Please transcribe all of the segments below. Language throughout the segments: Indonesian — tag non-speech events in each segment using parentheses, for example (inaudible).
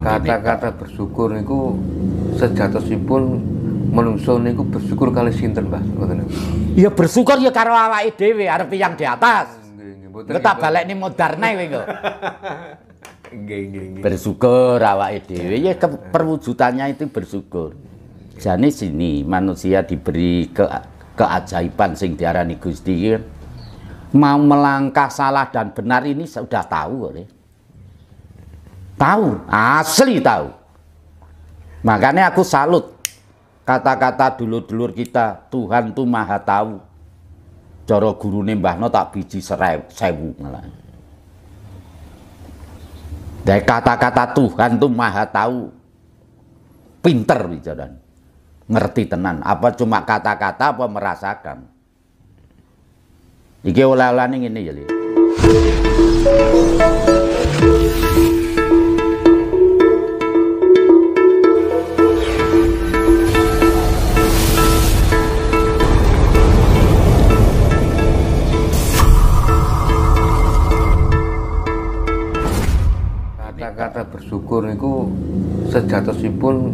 kata-kata bersyukur niku sejatosipun menungso niku bersyukur kali sinten Mbah Iya bersyukur ya karo awake dhewe arep yang di atas Kita balik nih modern kowe wego. (laughs) bersyukur awake dhewe ya perwujudannya itu bersyukur Jadi sini manusia diberi ke keajaiban sing diarani Gusti ya. mau melangkah salah dan benar ini sudah tahu Tahu, asli tahu. Makanya aku salut kata-kata dulur-dulur kita, Tuhan tuh maha tahu. Cara guru nembah No tak biji serew, sewu Dari kata-kata Tuhan tuh maha tahu. Pinter bicara. Ngerti tenan. Apa cuma kata-kata apa merasakan. Iki oleh-oleh ini ya. kata bersyukur niku sejatosipun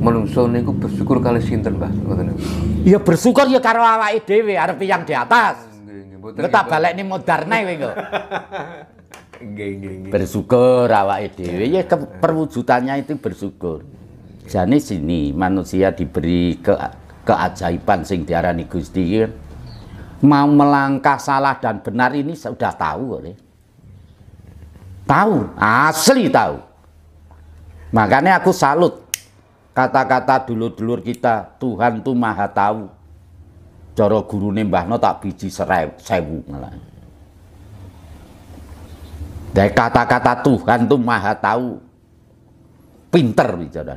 menungso niku bersyukur kali sinten Mbah ngoten Iya Ya bersyukur ya karo awake dhewe arep yang di atas. Nggih, tak balekne modarne kowe (laughs) Nggih, nggih, nggih. Bersyukur awake dhewe ya perwujudannya itu bersyukur. Jane sini manusia diberi ke keajaiban sing diarani Gusti ya. mau melangkah salah dan benar ini sudah tahu oleh ya. Tahu, asli tahu. Makanya aku salut kata-kata dulur-dulur kita, Tuhan tuh maha tahu. Cara guru nembah No tak biji serai sewu malah. Dari kata-kata Tuhan tuh maha tahu. Pinter bicara.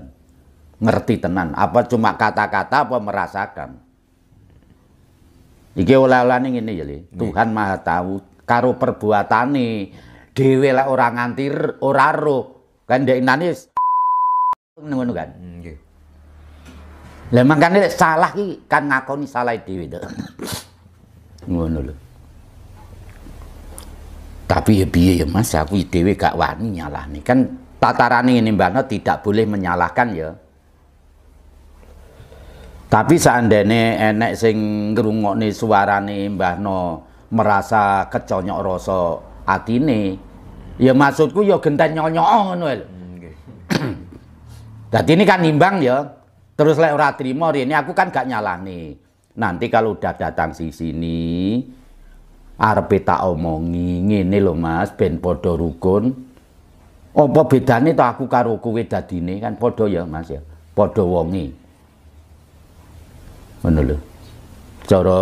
Ngerti tenan, apa cuma kata-kata apa merasakan. Iki oleh-oleh ini, ini ya, Tuhan maha tahu. Karo perbuatan nih, dhewe lah orang nganti orang ro. Kan ndek nani (laughs) ngono kan. Lemang hmm, kan mangkane salah ki kan ngakoni salah dhewe to. (laughs) Ngono lho. Tapi ya biaya ya Mas, aku dhewe gak wani nih Kan tataran ini Mbak no tidak boleh menyalahkan ya. Tapi seandainya enek sing nih suara nih Mbah No merasa keconyok rosok atine. Ya maksudku ya genten nyonyo ngono lho. (clears throat) Dadi ini kan nimbang ya. Terus lek ora trimo rene aku kan gak nih. Nanti kalau udah datang si sini arepe tak omongi ngene lho Mas ben padha rukun. Apa bedane to aku karo kowe dadine kan padha ya Mas ya. Padha wonge. Ngono lho. Cara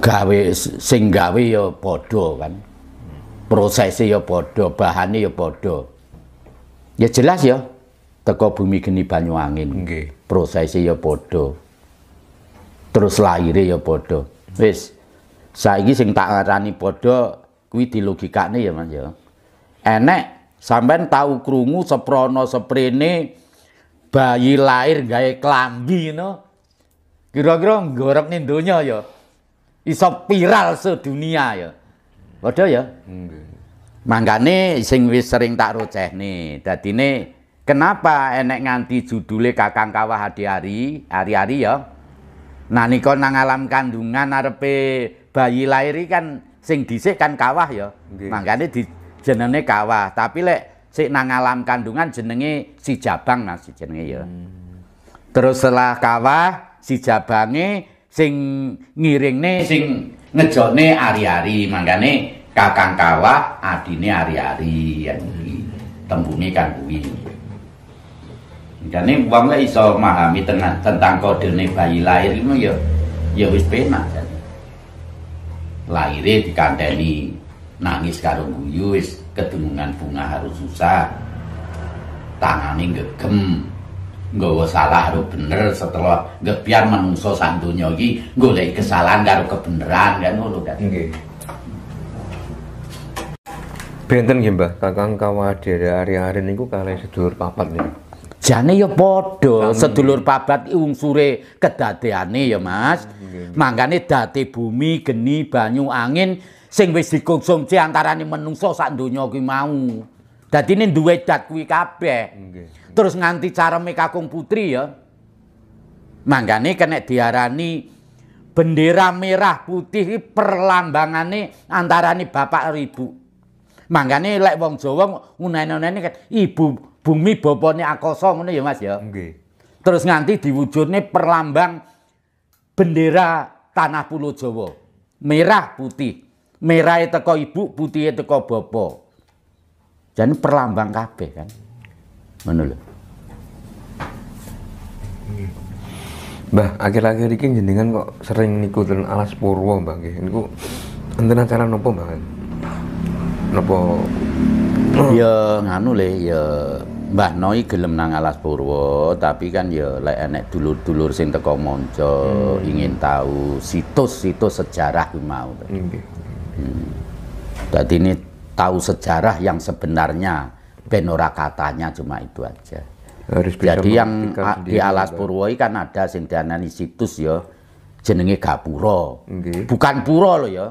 gawe sing gawe ya padha kan. Prosese ya padha, bahane ya padha. Ya jelas ya teko bumi geni banyu angin. Nggih. Okay. Prosese ya padha. Terus lahir ya padha. Wis. Saiki sing tak arani padha kuwi dilogikane ya Mas ya. Enek sampean tahu krungu seprono seprene bayi lahir gawe klambi no. Kira-kira nggorokne donya ya iso viral sedunia ya. Padha ya. Nggih. Mangkane sing wis sering tak roceh nih. rocehne, nih kenapa enek nganti judule Kakang Kawah hari-hari, hari-hari ya. Nah niko nang alam kandungan arepe bayi lahir kan sing dhisik kan kawah ya. Okay. di jenenge kawah, tapi lek si nang alam kandungan jenenge si jabang Mas jenenge ya. Hmm. Terus setelah kawah si jabange sing ngiringne sing ngejone ari-ari mangkane kakang kawah adine ari-ari tembunge kan kuwi Jadi uang lah iso memahami tentang, tentang kode bayi lahir itu ya ya wis penak jadi. Lahirnya dikandani nangis karo guyu wis kedunungan bunga harus susah. Tangane gegem, nggawa salah harus bener setelah gepian manungsa santunya gue lagi kesalahan karo kebenaran kan gue ngono kan. Nggih. Benten nggih Mbah, Kakang kawadere hari ari niku kalah sedulur papat nih. Jane ya padha, sedulur papat unsure kedadeane ya Mas. Mangkane dati bumi, geni, banyu, angin sing wis dikonsumsi antarane menungso sak donya kuwi mau. Dadine duwe dat kuwi kabeh. Nggih. terus nganti careme kakung putri ya. Manggane kena diarani bendera merah putih iki perlambangane antarane bapak ibu. Manggane lek like wong Jawa ngunen-unen ibu bumi bapane akasa ngono ya Mas ya. Okay. Terus nganti diwujudne perlambang bendera tanah pulau Jawa. Merah putih. Merah teko ibu, putih teko bapak. Jadi perlambang kabeh kan. Ngono Mbah, akhir-akhir ini jenengan kok sering ngikutin alas purwo, Mbah Ini, kok enten acara nopo, Mbah? Nopo Ya nganu leh, ya Mbah Noi gelem nang alas purwo, tapi kan ya lek enek dulur-dulur sing teko monco hmm. ingin tahu situs-situs sejarah ku mau. Nggih. Hmm. Dadi ini tahu sejarah yang sebenarnya ben katanya cuma itu aja. Harus bisa Jadi yang di Alas Purwoi kan ada sing situs ya jenenge Gapura. Okay. Bukan pura loh ya.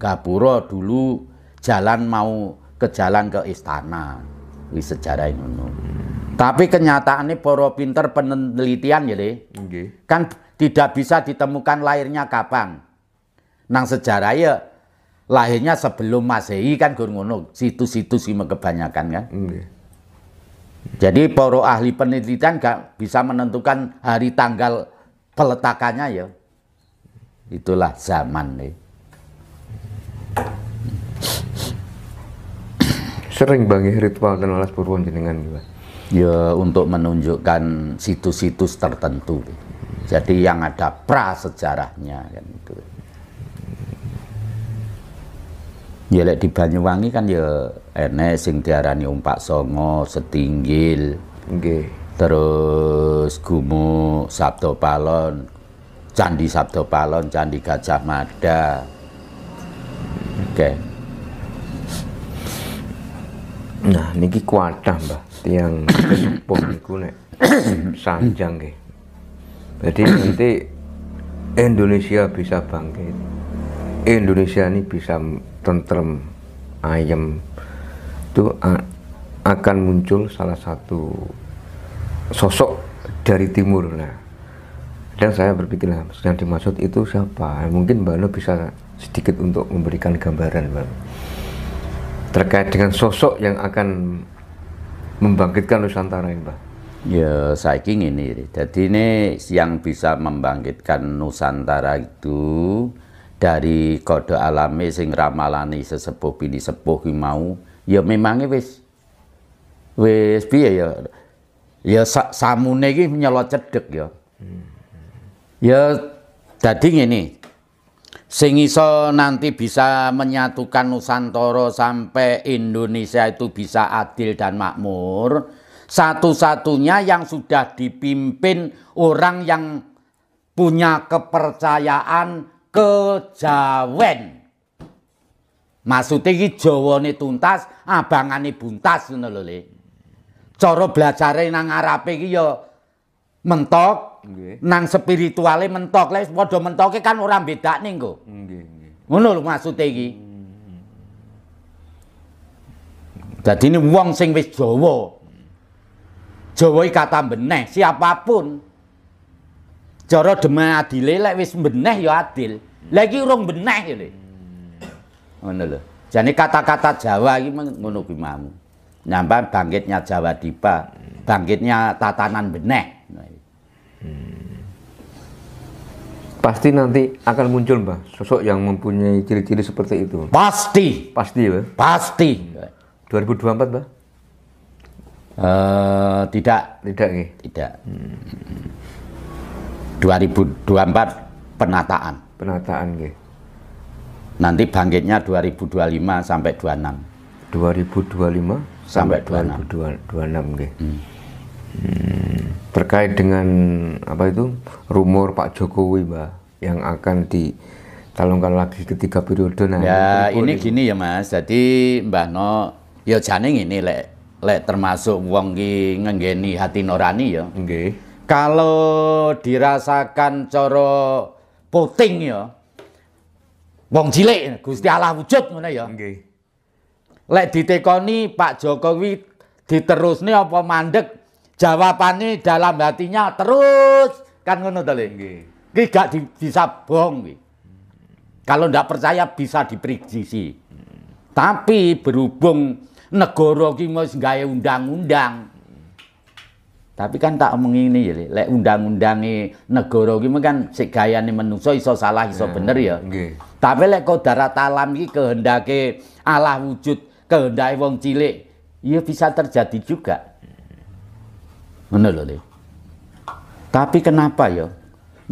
Gapura dulu jalan mau ke jalan ke istana. Wis sejarah ngono. Tapi kenyataannya para pinter penelitian ya, okay. Kan tidak bisa ditemukan lahirnya kapan. Nang sejarah ya lahirnya sebelum Masehi kan gur ngono. Situs-situs kebanyakan kan. Okay. Jadi para ahli penelitian nggak bisa menentukan hari tanggal peletakannya ya. Itulah zaman nih. Sering bagi ya, ritual dan alas purwon jenengan juga. Ya untuk menunjukkan situs-situs tertentu. Jadi yang ada prasejarahnya kan itu. ya lek di Banyuwangi kan ya enek sing diarani umpak songo setinggil nggih terus gumu Sabdo Palon Candi Sabdo Palon Candi Gajah Mada oke okay. nah niki kuatah mbah tiang (coughs) pun niku nek sanjang nggih jadi nanti Indonesia bisa bangkit Indonesia ini bisa tentrem ayam itu akan muncul salah satu sosok dari timur nah dan saya berpikir nah, yang dimaksud itu siapa mungkin Mbak Nuh bisa sedikit untuk memberikan gambaran Mbak terkait dengan sosok yang akan membangkitkan Nusantara ini Mbak ya saya ingin ini jadi ini yang bisa membangkitkan Nusantara itu dari kode alami sing ramalani sesepuh pilih sepuh mau ya memangnya wis wis piye ya ya sa samune iki nyelot ya ya dadi ini sing iso nanti bisa menyatukan Nusantara sampai Indonesia itu bisa adil dan makmur satu-satunya yang sudah dipimpin orang yang punya kepercayaan Ke jawen. Maksudnya ini jawane tuntas, abangane buntas ngono lho Le. Cara belajare nang arape iki ya mentok, nang spirituale mentok, lek padha mentoke kan ora bedane nggo. Nggih, nggih. Ngono maksude iki. Dadi ini wong sing wis Jawa. Jawa iki kata beneh siapapun. Jara demi adil, lek wis beneh ya adil. lagi urung beneh ya deh. Mana lho. Jadi kata-kata Jawa ini ngono bimamu, mau. bangkitnya Jawa Dipa, bangkitnya tatanan beneh. Nah, Pasti nanti akan muncul mbak sosok yang mempunyai ciri-ciri seperti itu. Pasti. Pasti ya. Pasti. 2024 mbak? Uh, tidak. Tidak nih. Tidak. Hmm. 2024 penataan. Penataan gitu. Nanti bangkitnya 2025 sampai 26. 2025 sampai 26. 2026 nggih. Hmm. Hmm, terkait dengan apa itu rumor Pak Jokowi, Mbak, yang akan di calonkan lagi ketiga periode nah ya ini itu. gini ya mas jadi mbak no ya jane ini lek lek termasuk wong ki ngenggeni hati norani ya nggih kalau dirasakan coro poting ya wong cilik Gusti Allah wujud ngono ya nggih okay. lek ditekoni Pak Jokowi diterusne apa mandek jawabane dalam hatinya terus kan ngono to nggih gak di, bohong. kalau ndak percaya bisa diprediksi tapi berhubung negara ki wis gawe undang-undang tapi kan tak mengini ya, lek undang-undangi negara iki kan sik gayane menungso iso salah iso yeah. bener ya. Okay. Tapi lek kodara alam iki kehendake Allah wujud, kehendake wong cilik, ya bisa terjadi juga. Ngono lho, Tapi kenapa ya?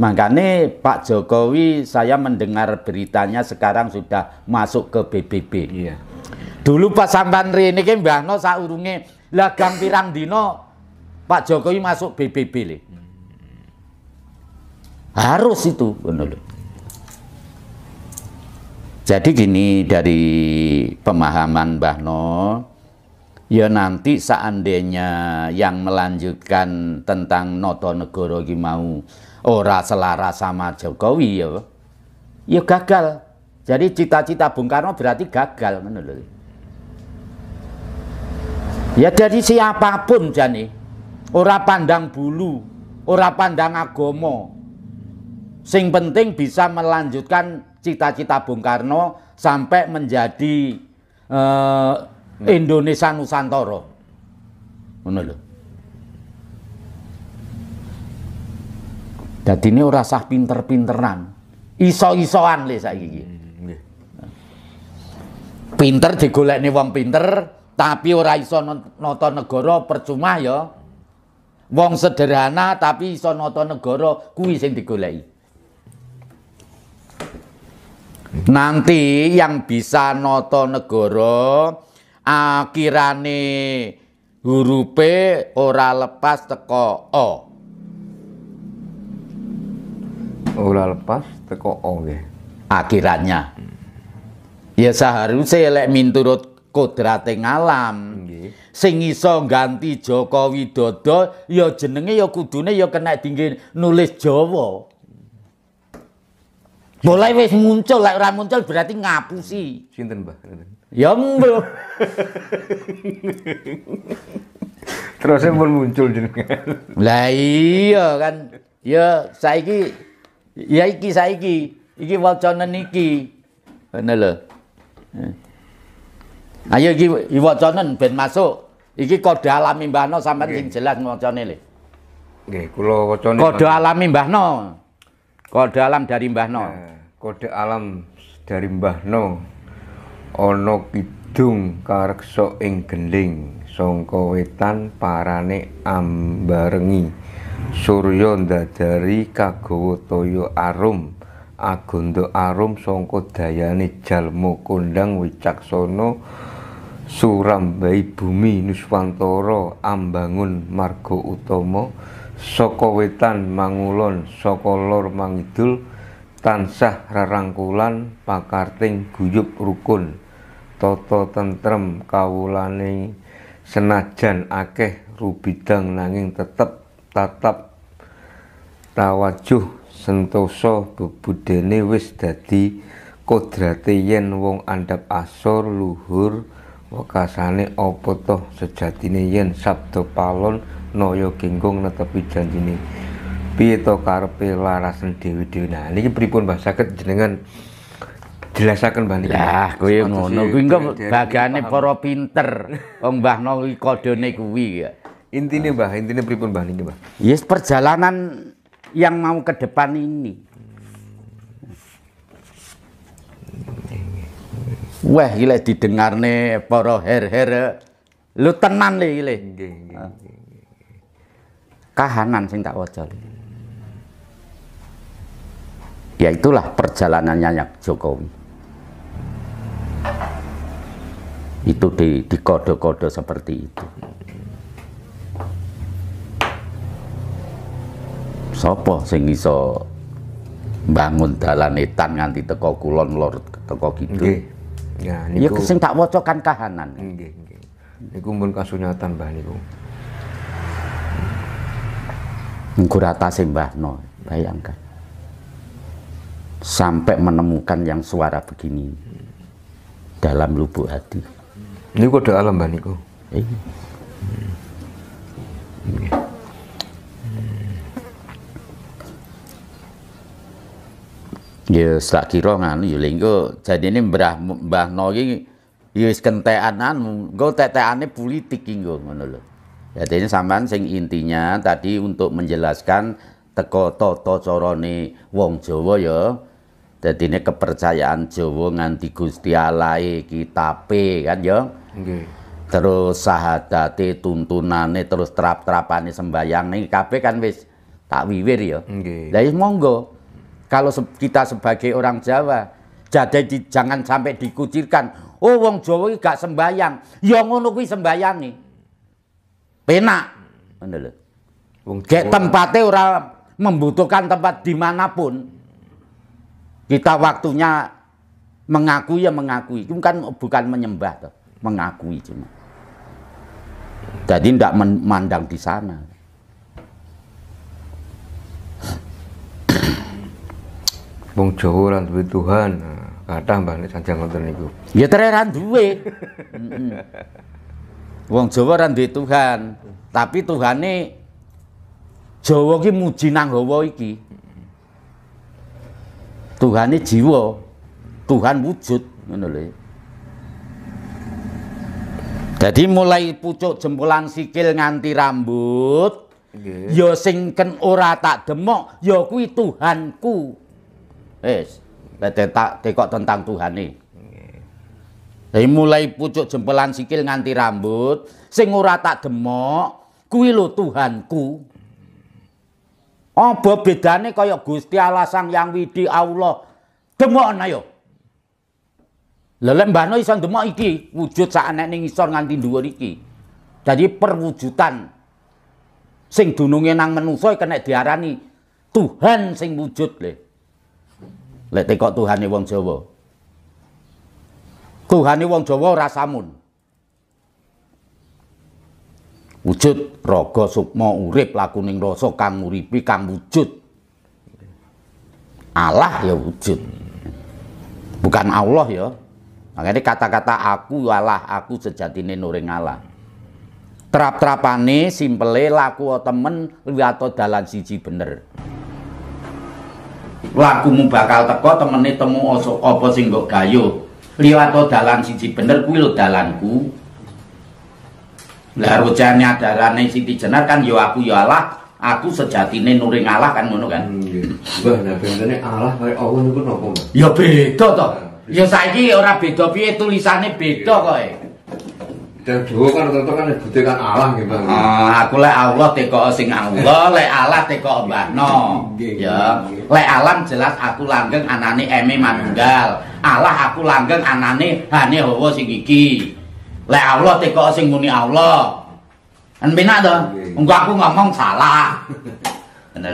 Makanya Pak Jokowi saya mendengar beritanya sekarang sudah masuk ke BBB. Iya. Dulu pas ini kan iki mbahno saurunge lah pirang dino Pak Jokowi masuk BBB nih. Harus itu menurut. Jadi gini dari pemahaman Mbah No, ya nanti seandainya yang melanjutkan tentang Noto Negoro mau ora selaras sama Jokowi ya, ya gagal. Jadi cita-cita Bung Karno berarti gagal menurut. Ya dari siapapun Jani, Ora pandang bulu, ora pandang agomo. Sing penting bisa melanjutkan cita-cita Bung Karno sampai menjadi uh, Indonesia Nusantara. Ngono lho. Jadi ini ora sah pinter-pinteran. Iso-isoan le saiki iki. Hmm, pinter digolekne wong pinter, tapi ora iso nata negara percuma ya wong sederhana tapi iso nata negara kuwi sing digoleki nanti yang bisa nata negara huruf p ora lepas teko o ora lepas teko o ya akhirannya ya seharusnya lek miturut kodrate ngalam nggih sing iso ganti Joko Widodo ya jenenge ya kudune ya kena dingge nulis Jawa. Mulai wis muncul lek ora muncul berarti ngapusi. Sinten, Mbah? Ya mbuh. Terus pun muncul jenenge. Lah iya kan. Ya saiki ya iki saiki iki wacana niki. Ngono lho. Ayo iki wacana ben masuk. Iki kode alami Mbah No sing jelas ngocone le. Nggih, kulo wacane. Kode alami Mbah No. Kode alam dari Mbah No. Nah, kode alam dari Mbah No. Ana kidung kareksa ing gending sangka wetan parane ambarengi. Surya dari kagawa arum. agundo arum sangka dayane jalma kondang wicaksono Surambai Bumi Nuswantoro ambangun Margo Utomo Sokowetan mangulon Sokolor mangidul tansah Rarangkulan, pakarting guyub rukun Toto tentrem kawulane senajan akeh rubidang nanging tetep tatap tawajuh Sentoso bebudene wis dadi kodrate yen wong Andap asor luhur Wekasane opo toh sejatine yen sabda palon noyo genggong netepi janjine. Piye to karepe larasen dewi dewi Nah niki pripun Mbah saged jenengan jelasaken Mbah niki. Lah kuwi ngono kuwi engko bagane para pinter. Wong Mbah noli kodone kuwi ya. Intine Mbah, intine pripun Mbah niki Mbah? Yes perjalanan yang mau ke depan ini. Wah, gila didengarnya poro para her-her lu tenan nih gile, ah. Kahanan sing tak wajar. Ya itulah perjalanannya yang Jokowi. Itu di, di kode-kode seperti itu. Sopo sing iso bangun dalan etan nganti teko kulon lor teko Gitu. Okay. Ya, ya niku. Ya sing tak waca kan kahanan. Nggih, nggih. Niku mun kasunyatan Mbah niku. Nggur atase Mbah No, bayangkan. Sampai menemukan yang suara begini dalam lubuk hati. Niku kudu alam Mbah niku. Iya. Hmm. Nggih. Ya sak kira nganu ya lengko ini Mbah Mbah No iki ya wis kentekan anu, engko tetekane politik iki ngono lho. Ya, sampean sing intinya tadi untuk menjelaskan teko tata carane wong Jawa ya. ini kepercayaan Jawa nganti Gusti Allah kitabe kan ya. Nggih. Terus sahadate tuntunane terus terap-terapane sembayang ini kabeh kan wis tak wiwir ya. Nggih. Lah monggo. Kalau kita sebagai orang Jawa, jadi jangan sampai dikucilkan. Oh wong Jawa ini gak sembayang. Ya ngono kuwi sembayange Penak. Ngono lho. Wong tempatnya ora membutuhkan tempat dimanapun. Kita waktunya mengakui ya mengakui. Itu kan bukan menyembah mengakui cuma. Jadi tidak memandang di sana. Wong Jawa ora duwe Tuhan. Nah, kadang Mbah nek sanjang ngoten niku. Ya tereran duwe. (laughs) Wong Jawa ora duwe Tuhan, tapi Tuhane Jawa ki muji nang Tuhan iki. Tuhane jiwa, Tuhan wujud ngono lho. Jadi mulai pucuk jempolan sikil nganti rambut, okay. Ya sing ken ora tak demok, ya kuwi Tuhanku. Wis, tetak tekok tentang Tuhan nih. Dari mulai pucuk jempelan sikil nganti rambut, sing ora tak demok, kuwi oh Tuhanku. Apa bedane kaya Gusti Allah Sang Yang Widi Allah. Demokna yo. Lha lek mbahno iso demok iki, wujud sak enek ning ngisor nganti dhuwur iki. Jadi perwujudan sing dununge nang menungso kena diarani Tuhan sing wujud lho. Lek tekok Tuhane wong Jawa. Tuhane wong Jawa ora samun. Wujud raga sukma urip lakuning rasa kang nguripi kang wujud. Allah ya wujud. Bukan Allah ya. Makanya kata-kata aku Allah, aku sejatine nuring Allah. Terap-terapane simpele laku temen liwato dalan siji bener lakumu bakal teko temene temu oso opo singgok gayo, liwat liwato dalan siji bener kuil dalanku lah rojane adarane Siti Jenar kan yo ya aku yo ya Allah aku sejatine nuring Allah kan ngono kan mbah hmm, nah bentene Allah kaya Allah niku napa ya beda to ah, ya saiki ora beda piye tulisane beda iya. kowe dan dewa kan rata kan nyebute kan Allah nggih, Ah, aku le Allah teko sing Allah, lek Allah teko no, Ya. le alam jelas aku langgeng anane emi manunggal. Allah aku langgeng anane hani hawa sing iki. le Allah teko sing muni Allah. Kan penak to? enggak aku ngomong salah. (laughs) Bener.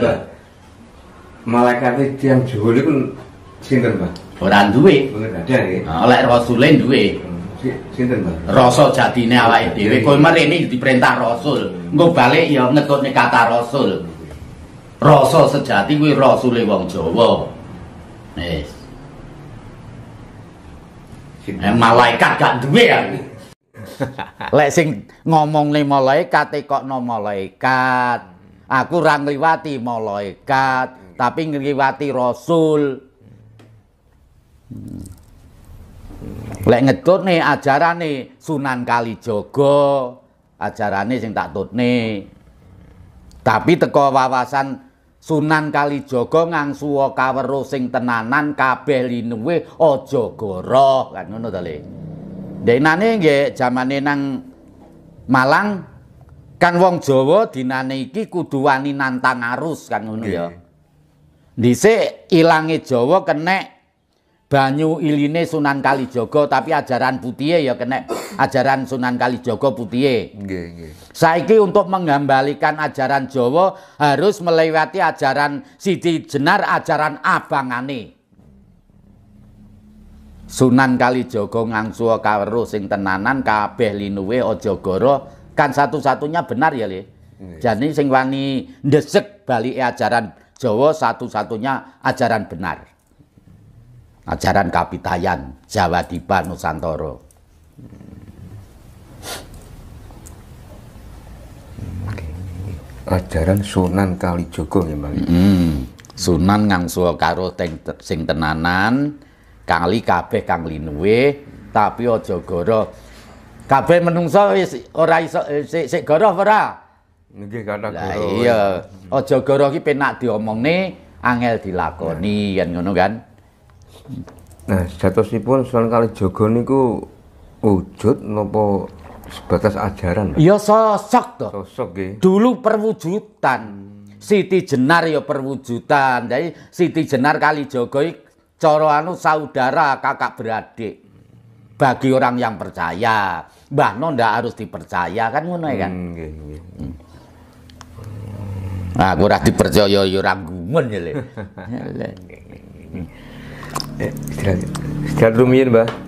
Malaikat itu yang niku sinten, Mbah? Ora orang duit, ada nggih. Oleh ah, rasule duwe. Sinten, jadi Rasa jatine awake dhewe. Kowe iya, iya. diperintah Rasul. Engko balik ya ngetutne kata Rasul. Rasa sejati kuwi rasule wong Jawa. Wis. Eh, malaikat gak duwe ya. (laughs) Lek sing nih malaikat kok no malaikat. Aku ora ngliwati malaikat, tapi ngliwati Rasul. Hmm. lek ngedutne ajarane Sunan Kalijaga ajarane sing tak tutne tapi teko wawasan Sunan Kalijaga ngangsuwa kaweruh sing tenanan kabeh linuwe aja goro kan ngono to le denane nggih jamane nang Malang kan wong Jawa dinane iki kudu nantang arus kan ngono ya dhisik ilange Jawa kenek banyu iline Sunan Kalijogo tapi ajaran putih ya kena ajaran Sunan Kalijogo putih. Saiki untuk mengembalikan ajaran Jawa harus melewati ajaran Siti Jenar, ajaran Abang Ani. Sunan Kalijogo ngangsua karo sing tenanan kabeh linuwe ojogoro kan satu-satunya benar ya, Le. Jadi sing wani ndesek balik ajaran Jawa satu-satunya ajaran benar ajaran Kapitayan, Jawa Dipa Nusantara. Ajaran Sunan Kalijogo ya, Bang. Mm. Sunan ngangsuwa karo sing tenanan, kali kabeh kang linuwe, tapi aja goro. Kabeh menungsa wis ora iso eh, sik sik goro ora? Nggih kata goro. Lah iya, aja goro ki penak diomongne, angel dilakoni nah. kan ngono kan. Nah, sejatosipun Sunan Kalijaga niku wujud napa sebatas ajaran? Ya sosok to. Sosok nggih. Dulu perwujudan. Siti Jenar ya perwujudan. Jadi Siti Jenar Kalijaga cara anu saudara kakak beradik. Bagi orang yang percaya, Mbah No ndak harus dipercaya kan ngono ya kan. Hmm, Hmm. Nah, ora dipercaya ya ora gumun ya, Le. (laughs) Ya, Ya, istirahat. Istirahat rumiyin, mbak